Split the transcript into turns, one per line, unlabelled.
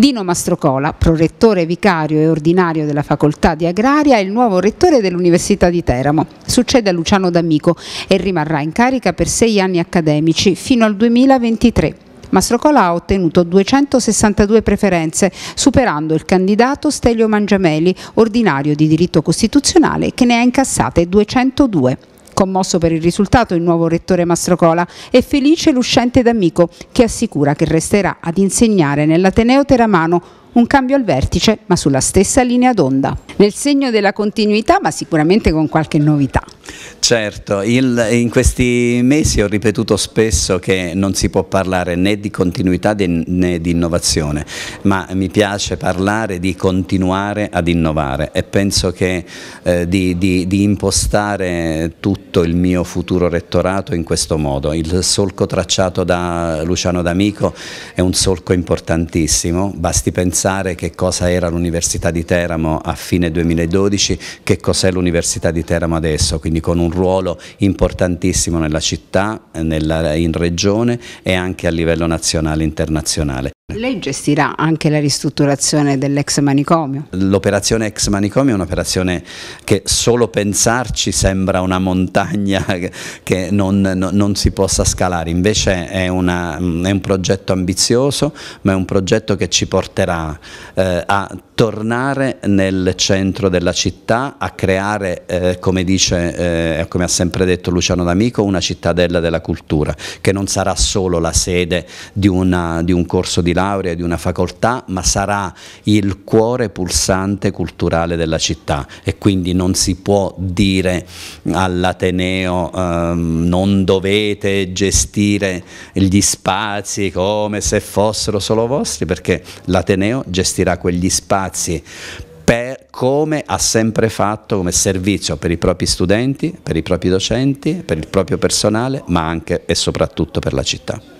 Dino Mastrocola, prorettore vicario e ordinario della facoltà di Agraria, è il nuovo rettore dell'Università di Teramo. Succede a Luciano D'Amico e rimarrà in carica per sei anni accademici fino al 2023. Mastrocola ha ottenuto 262 preferenze, superando il candidato Stelio Mangiameli, ordinario di diritto costituzionale, che ne ha incassate 202. Commosso per il risultato il nuovo rettore Mastrocola e felice l'uscente D'Amico che assicura che resterà ad insegnare nell'Ateneo Teramano un cambio al vertice ma sulla stessa linea d'onda. Nel segno della continuità ma sicuramente con qualche novità.
Certo, il, in questi mesi ho ripetuto spesso che non si può parlare né di continuità né di innovazione, ma mi piace parlare di continuare ad innovare e penso che eh, di, di, di impostare tutto il mio futuro rettorato in questo modo. Il solco tracciato da Luciano D'Amico è un solco importantissimo, basti pensare pensare che cosa era l'Università di Teramo a fine 2012, che cos'è l'Università di Teramo adesso, quindi con un ruolo importantissimo nella città, nella, in regione e anche a livello nazionale e internazionale.
Lei gestirà anche la ristrutturazione dell'ex manicomio?
L'operazione ex manicomio è un'operazione che solo pensarci sembra una montagna che non, non si possa scalare, invece è, una, è, un progetto ambizioso ma è un progetto che ci porterà eh, a tornare nel centro della città a creare, eh, come, dice, eh, come ha sempre detto Luciano D'Amico, una cittadella della cultura, che non sarà solo la sede di, una, di un corso di laurea, di una facoltà, ma sarà il cuore pulsante culturale della città e quindi non si può dire all'Ateneo ehm, non dovete gestire gli spazi come se fossero solo vostri, perché l'Ateneo gestirà quegli spazi spazi per, come ha sempre fatto come servizio per i propri studenti, per i propri docenti, per il proprio personale, ma anche e soprattutto per la città.